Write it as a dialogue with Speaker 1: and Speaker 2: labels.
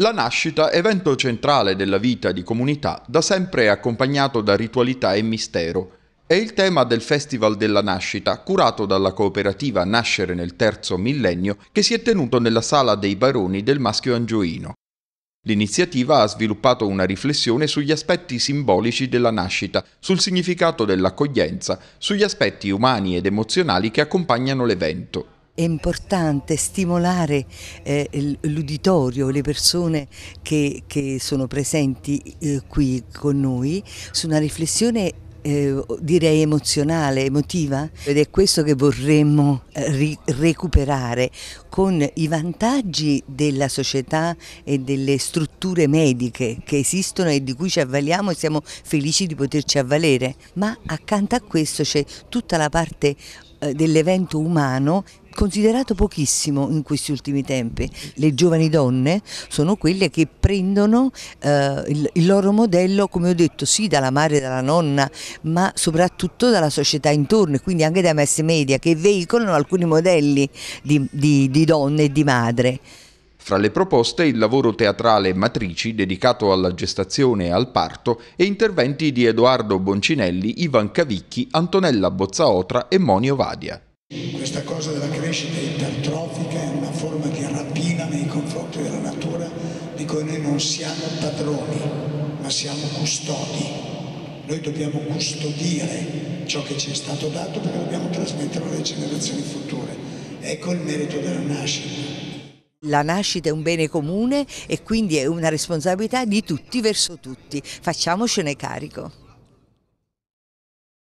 Speaker 1: La nascita, evento centrale della vita di comunità, da sempre è accompagnato da ritualità e mistero. È il tema del Festival della Nascita, curato dalla cooperativa Nascere nel Terzo Millennio, che si è tenuto nella Sala dei Baroni del Maschio Angioino. L'iniziativa ha sviluppato una riflessione sugli aspetti simbolici della nascita, sul significato dell'accoglienza, sugli aspetti umani ed emozionali che accompagnano l'evento
Speaker 2: è importante stimolare eh, l'uditorio, le persone che, che sono presenti eh, qui con noi, su una riflessione eh, direi emozionale, emotiva ed è questo che vorremmo eh, recuperare con i vantaggi della società e delle strutture mediche che esistono e di cui ci avvaliamo e siamo felici di poterci avvalere, ma accanto a questo c'è tutta la parte eh, dell'evento umano considerato pochissimo in questi ultimi tempi. Le giovani donne sono quelle che prendono eh, il, il, loro modello, come ho detto, sì dalla madre, e dalla nonna, ma soprattutto dalla società intorno e quindi anche dai mass media che veicolano alcuni modelli di, di, di donne e di madre.
Speaker 1: Fra le proposte il lavoro teatrale Matrici dedicato alla gestazione e al parto e interventi di Edoardo Boncinelli, Ivan Cavicchi, Antonella Bozzaotra e Monio Vadia questa cosa della crescita ipertrofica
Speaker 3: è una forma di rapina nei confronti della natura di cui noi non siamo padroni, ma siamo custodi. Noi dobbiamo custodire ciò che ci è stato dato perché dobbiamo trasmetterlo alle
Speaker 2: generazioni future. Ecco il merito della nascita. La nascita è un bene comune e quindi è una responsabilità di tutti verso tutti. Facciamocene carico.